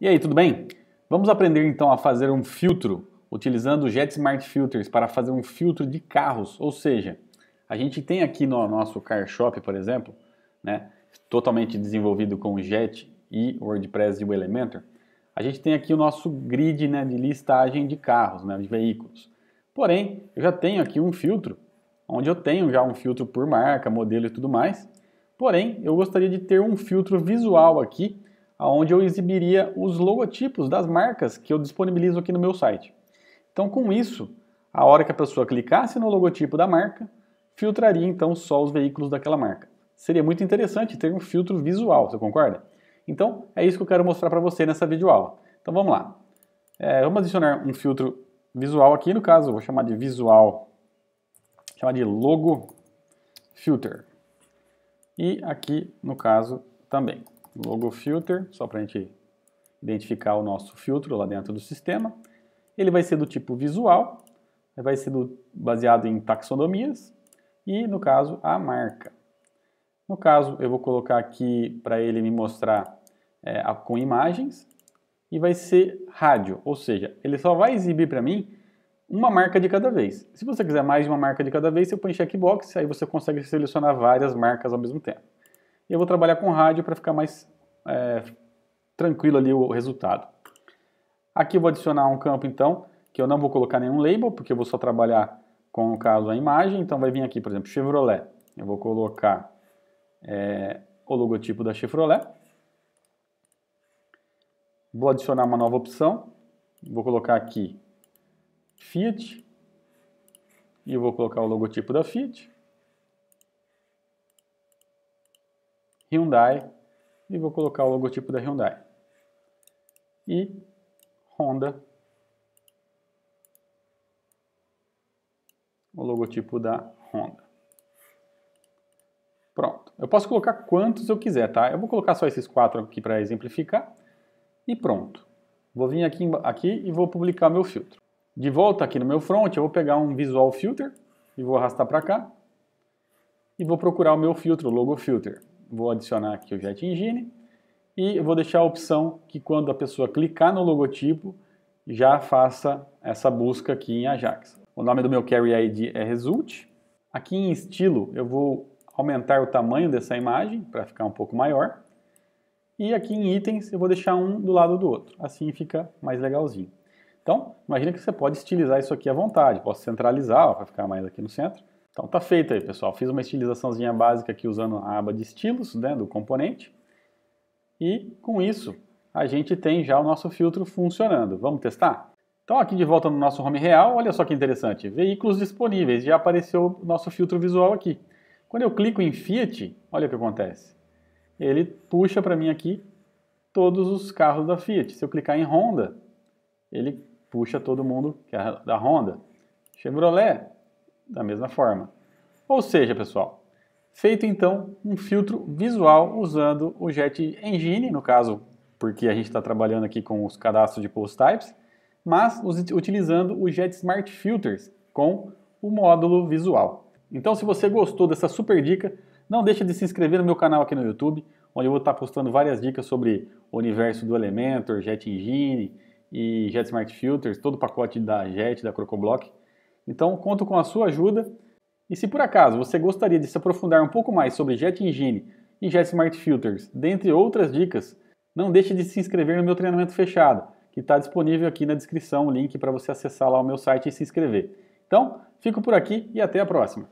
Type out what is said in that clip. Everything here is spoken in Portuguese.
E aí, tudo bem? Vamos aprender então a fazer um filtro utilizando o JetSmart Filters para fazer um filtro de carros, ou seja, a gente tem aqui no nosso Car Shop, por exemplo, né, totalmente desenvolvido com Jet e WordPress e o Elementor, a gente tem aqui o nosso grid né, de listagem de carros, né, de veículos. Porém, eu já tenho aqui um filtro, onde eu tenho já um filtro por marca, modelo e tudo mais, porém, eu gostaria de ter um filtro visual aqui, onde eu exibiria os logotipos das marcas que eu disponibilizo aqui no meu site. Então, com isso, a hora que a pessoa clicasse no logotipo da marca, filtraria então só os veículos daquela marca. Seria muito interessante ter um filtro visual, você concorda? Então, é isso que eu quero mostrar para você nessa videoaula. Então, vamos lá. É, vamos adicionar um filtro visual aqui, no caso, vou chamar de visual, chamar de logo filter. E aqui, no caso, também logo filter, só para a gente identificar o nosso filtro lá dentro do sistema. Ele vai ser do tipo visual, vai ser do, baseado em taxonomias e, no caso, a marca. No caso, eu vou colocar aqui para ele me mostrar é, a, com imagens e vai ser rádio, ou seja, ele só vai exibir para mim uma marca de cada vez. Se você quiser mais de uma marca de cada vez, você põe checkbox, aí você consegue selecionar várias marcas ao mesmo tempo. E eu vou trabalhar com rádio para ficar mais é, tranquilo ali o resultado. Aqui eu vou adicionar um campo, então, que eu não vou colocar nenhum label, porque eu vou só trabalhar com, no caso, a imagem. Então vai vir aqui, por exemplo, Chevrolet. Eu vou colocar é, o logotipo da Chevrolet. Vou adicionar uma nova opção. Vou colocar aqui Fiat. E vou colocar o logotipo da Fiat. Hyundai e vou colocar o logotipo da Hyundai. E Honda, o logotipo da Honda. Pronto. Eu posso colocar quantos eu quiser, tá? Eu vou colocar só esses quatro aqui para exemplificar e pronto. Vou vir aqui, aqui e vou publicar meu filtro. De volta aqui no meu front, eu vou pegar um Visual Filter e vou arrastar para cá e vou procurar o meu filtro, o Logo Filter vou adicionar aqui o Jet Engine e vou deixar a opção que quando a pessoa clicar no logotipo, já faça essa busca aqui em Ajax. O nome do meu Carry ID é Result. Aqui em estilo eu vou aumentar o tamanho dessa imagem para ficar um pouco maior. E aqui em itens eu vou deixar um do lado do outro, assim fica mais legalzinho. Então, imagina que você pode estilizar isso aqui à vontade, posso centralizar, para ficar mais aqui no centro. Então tá feito aí, pessoal. Fiz uma estilizaçãozinha básica aqui usando a aba de estilos né, do componente. E com isso, a gente tem já o nosso filtro funcionando. Vamos testar? Então aqui de volta no nosso Home Real, olha só que interessante. Veículos disponíveis, já apareceu o nosso filtro visual aqui. Quando eu clico em Fiat, olha o que acontece. Ele puxa para mim aqui todos os carros da Fiat. Se eu clicar em Honda, ele puxa todo mundo que é da Honda. Chevrolet, da mesma forma. Ou seja, pessoal, feito então um filtro visual usando o Jet Engine, no caso, porque a gente está trabalhando aqui com os cadastros de post types, mas utilizando o Jet Smart Filters com o módulo visual. Então, se você gostou dessa super dica, não deixe de se inscrever no meu canal aqui no YouTube, onde eu vou estar tá postando várias dicas sobre o universo do Elementor, Jet Engine e Jet Smart Filters, todo o pacote da Jet, da CrocoBlock. Então, conto com a sua ajuda. E se por acaso você gostaria de se aprofundar um pouco mais sobre Jet Engine e Jet Smart Filters, dentre outras dicas, não deixe de se inscrever no meu treinamento fechado, que está disponível aqui na descrição o link para você acessar lá o meu site e se inscrever. Então, fico por aqui e até a próxima!